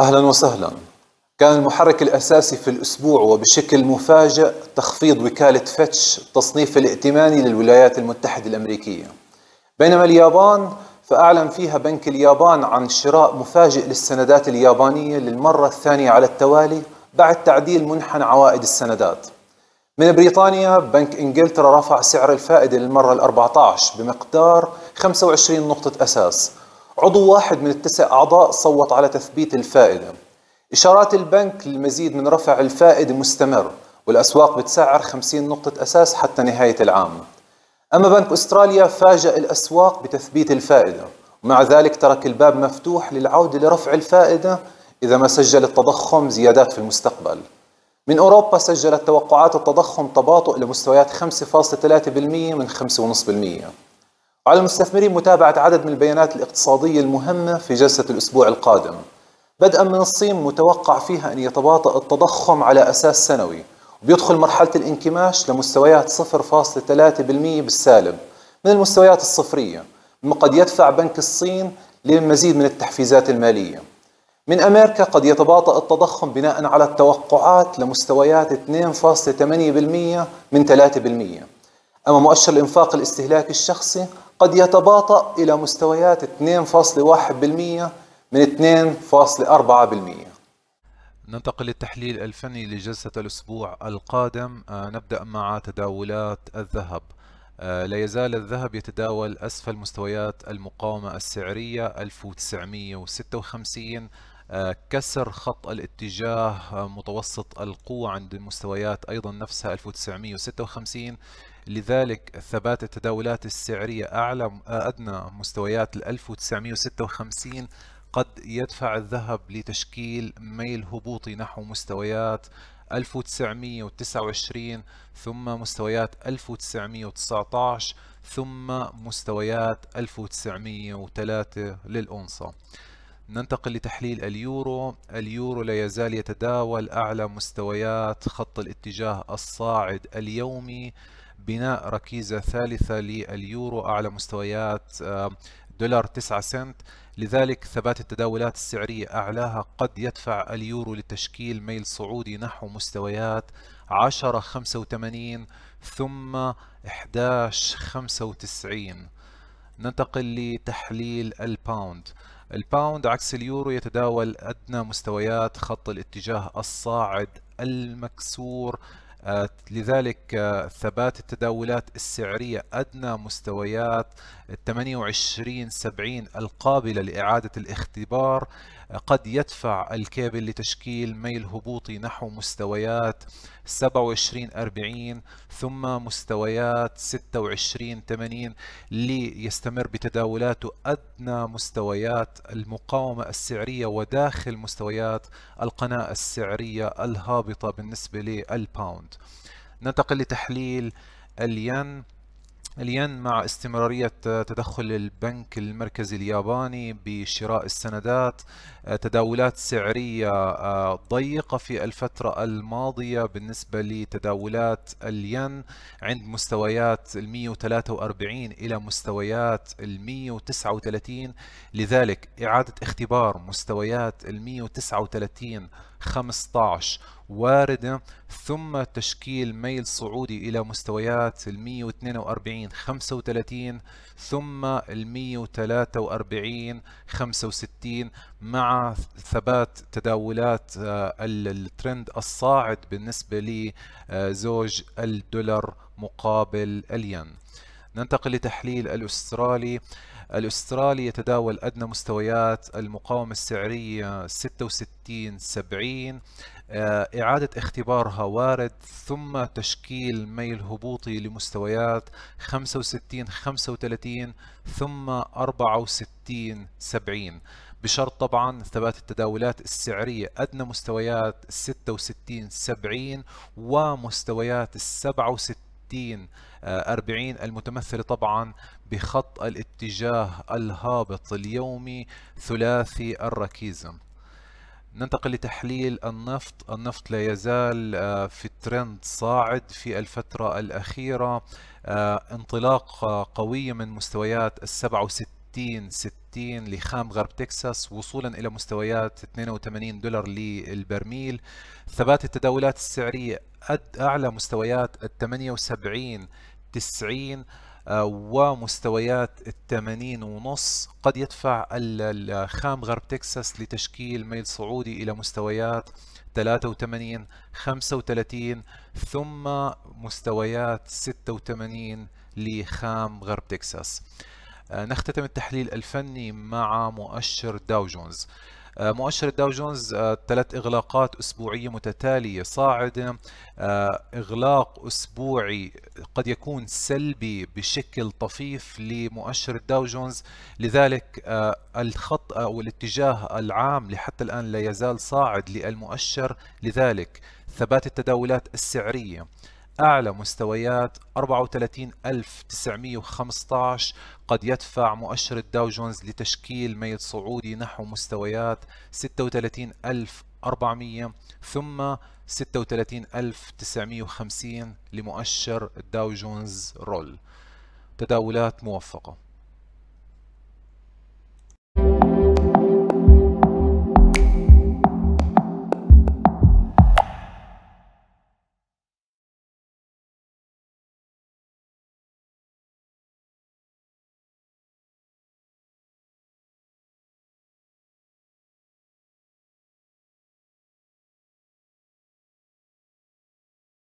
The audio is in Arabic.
أهلا وسهلا كان المحرك الأساسي في الأسبوع وبشكل مفاجئ تخفيض وكالة فتش التصنيف الائتماني للولايات المتحدة الأمريكية بينما اليابان فأعلن فيها بنك اليابان عن شراء مفاجئ للسندات اليابانية للمرة الثانية على التوالي بعد تعديل منحنى عوائد السندات من بريطانيا بنك إنجلترا رفع سعر الفائدة للمرة ال 14 بمقدار 25 نقطة أساس عضو واحد من التسع أعضاء صوت على تثبيت الفائدة إشارات البنك للمزيد من رفع الفائدة مستمر والأسواق بتسعر 50 نقطة أساس حتى نهاية العام أما بنك أستراليا فاجأ الأسواق بتثبيت الفائدة ومع ذلك ترك الباب مفتوح للعودة لرفع الفائدة إذا ما سجل التضخم زيادات في المستقبل من أوروبا سجلت توقعات التضخم تباطؤ لمستويات 5.3% من 5.5% على المستثمرين متابعة عدد من البيانات الاقتصادية المهمة في جلسة الأسبوع القادم بدءا من الصين متوقع فيها أن يتباطأ التضخم على أساس سنوي وبيدخل مرحلة الانكماش لمستويات 0.3% بالسالب من المستويات الصفرية مما قد يدفع بنك الصين للمزيد من التحفيزات المالية من أمريكا قد يتباطأ التضخم بناء على التوقعات لمستويات 2.8% من 3% أما مؤشر الإنفاق الاستهلاكي الشخصي قد يتباطأ إلى مستويات 2.1% من 2.4% ننتقل للتحليل الفني لجلسة الأسبوع القادم آه، نبدأ مع تداولات الذهب آه، لا يزال الذهب يتداول أسفل مستويات المقاومة السعرية 1956 آه، كسر خط الاتجاه آه، متوسط القوة عند مستويات أيضا نفسها 1956 لذلك ثبات التداولات السعرية أعلى آه، أدنى مستويات 1956 قد يدفع الذهب لتشكيل ميل هبوطي نحو مستويات 1929 ثم مستويات 1919 ثم مستويات 1903 للأونصة ننتقل لتحليل اليورو اليورو لا يزال يتداول أعلى مستويات خط الاتجاه الصاعد اليومي بناء ركيزة ثالثة لليورو أعلى مستويات آه، دولار 9 سنت لذلك ثبات التداولات السعرية أعلاها قد يدفع اليورو لتشكيل ميل صعودي نحو مستويات 10.85 ثم 11.95 ننتقل لتحليل الباوند الباوند عكس اليورو يتداول أدنى مستويات خط الاتجاه الصاعد المكسور آه، لذلك آه، ثبات التداولات السعرية أدنى مستويات 28 70 القابلة لإعادة الاختبار آه، قد يدفع الكابل لتشكيل ميل هبوطي نحو مستويات 27 40 ثم مستويات 26 80 ليستمر بتداولاته أدنى مستويات المقاومة السعرية وداخل مستويات القناة السعرية الهابطة بالنسبة للباوند البوند ننتقل لتحليل الين الين مع استمرارية تدخل البنك المركزي الياباني بشراء السندات تداولات سعرية آه، ضيقة في الفترة الماضية بالنسبة لتداولات الين عند مستويات ال 143 إلى مستويات ال 139 لذلك إعادة اختبار مستويات ال 139 15 واردة ثم تشكيل ميل صعودي إلى مستويات ال 142 35 ثم ال 143 65 مع ثبات تداولات آه، الترند الصاعد بالنسبة لزوج آه، الدولار مقابل الين ننتقل لتحليل الأسترالي الاسترالي يتداول أدنى مستويات المقاومة السعرية 66 70 آه، إعادة اختبارها وارد ثم تشكيل ميل هبوطي لمستويات 65 35 ثم 64 70 بشرط طبعا ثبات التداولات السعرية أدنى مستويات 66 70 ومستويات 67 60 40 المتمثلة طبعا بخط الاتجاه الهابط اليومي ثلاثي الركيزم ننتقل لتحليل النفط النفط لا يزال آه، في ترند صاعد في الفترة الأخيرة آه، انطلاق قوية من مستويات السبعة وستين 60 60 لخام غرب تكساس وصولا إلى مستويات 82 دولار للبرميل ثبات التداولات السعرية أعلى مستويات ال 78 90 ومستويات 80 ونص قد يدفع الخام غرب تكساس لتشكيل ميل صعودي إلى مستويات 83 35 ثم مستويات 86 لخام غرب تكساس آه، نختتم التحليل الفني مع مؤشر داو جونز آه، مؤشر داو جونز آه، ثلاث اغلاقات اسبوعيه متتاليه صاعده اغلاق اسبوعي قد يكون سلبي بشكل طفيف لمؤشر داو جونز لذلك الخط او الاتجاه العام لحتى الان لا يزال صاعد للمؤشر لذلك ثبات التداولات السعريه أعلى مستويات 34915 قد يدفع مؤشر الداو جونز لتشكيل ميت صعودي نحو مستويات 36400 ثم 36950 لمؤشر الداو جونز رول تداولات موفقه